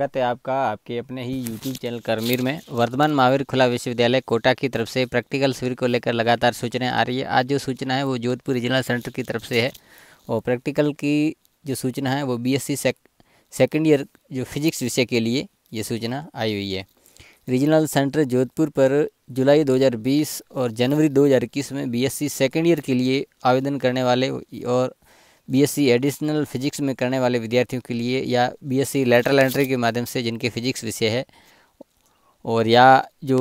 स्वागत है आपका आपके अपने ही यूट्यूब चैनल करमीर में वर्धमान महावीर खुला विश्वविद्यालय कोटा की तरफ से प्रैक्टिकल शिविर को लेकर लगातार सूचनाएं आ रही है आज जो सूचना है वो जोधपुर रीजनल सेंटर की तरफ से है और प्रैक्टिकल की जो सूचना है वो बीएससी सेक, सेकेंड ईयर जो फिजिक्स विषय के लिए ये सूचना आई हुई है रीजनल सेंटर जोधपुर पर जुलाई 2020 और जनवरी 2021 में बीएससी सेकेंड ईयर के लिए आवेदन करने वाले और बीएससी एडिशनल फिजिक्स में करने वाले विद्यार्थियों के लिए या बीएससी लेटरल एंट्री के माध्यम से जिनके फिजिक्स विषय है और या जो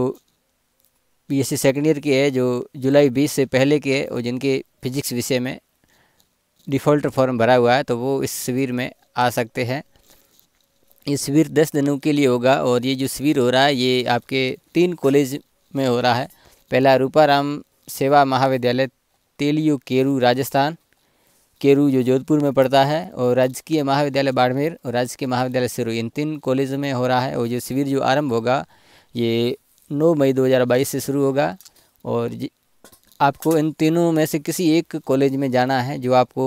बीएससी सेकेंड ईयर के है जो जुलाई बीस से पहले के है और जिनके फिजिक्स विषय में डिफ़ॉल्ट फॉर्म भरा हुआ है तो वो इस शिविर में आ सकते हैं ये शिविर दस दिनों के लिए होगा और ये जो शिविर हो रहा है ये आपके तीन कॉलेज में हो रहा है पहला रूपाराम सेवा महाविद्यालय तेलियो केरू राजस्थान केरू जो जोधपुर में पड़ता है और राजकीय महाविद्यालय बाड़मेर और राजकीय महाविद्यालय सिरू इन तीन कॉलेज में हो रहा है और ये शिविर जो आरंभ होगा ये 9 मई 2022 से शुरू होगा और आपको इन तीनों में से किसी एक कॉलेज में जाना है जो आपको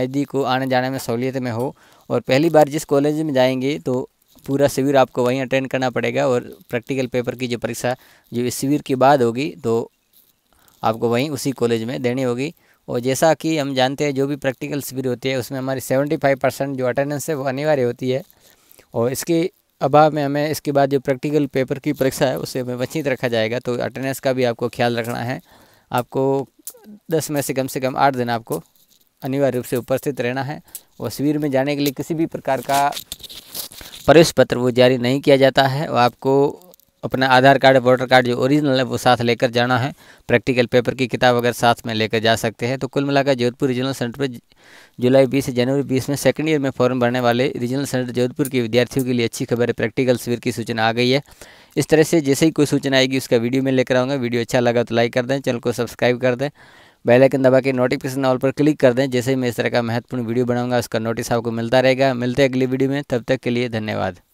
नदी को आने जाने में सहूलियत में हो और पहली बार जिस कॉलेज में जाएंगे तो पूरा शिविर आपको वहीं अटेंड करना पड़ेगा और प्रैक्टिकल पेपर की जो परीक्षा जो इस शिविर के बाद होगी तो आपको वहीं उसी कॉलेज में देनी होगी और जैसा कि हम जानते हैं जो भी प्रैक्टिकल शिविर होती है उसमें हमारी सेवेंटी फाइव परसेंट जो अटेंडेंस है वो अनिवार्य होती है और इसके अभाव में हमें इसके बाद जो प्रैक्टिकल पेपर की परीक्षा है उससे हमें वंचित रखा जाएगा तो अटेंडेंस का भी आपको ख्याल रखना है आपको दस में से कम से कम आठ दिन आपको अनिवार्य रूप से उपस्थित रहना है और शिविर में जाने के लिए किसी भी प्रकार का प्रवेश पत्र वो जारी नहीं किया जाता है और आपको अपना आधार कार्ड वोटर कार्ड जो ओरिजिनल है वो साथ लेकर जाना है प्रैक्टिकल पेपर की किताब अगर साथ में लेकर जा सकते हैं तो कुल मिलाकर जोधपुर रीजनल सेंटर पर जुलाई बीस से जनवरी बीस में सेकेंड ईयर में फॉर्म भरने वाले रीजनल सेंटर जोधपुर के विद्यार्थियों के लिए अच्छी खबर है प्रैक्टिकल शिविर की सूचना आ गई है इस तरह से जैसे ही कोई सूचना आएगी उसका वीडियो में लेकर आऊँगा वीडियो अच्छा लगा तो लाइक कर दें चैनल को सब्सक्राइब कर दें बेल आइकन दबा के नोटिफिकेशन ऑल पर क्लिक कर दें जैसे ही मैं इस तरह का महत्वपूर्ण वीडियो बनाऊंगा उसका नोटिस आपको मिलता रहेगा मिलते हैं अगली वीडियो में तब तक के लिए धन्यवाद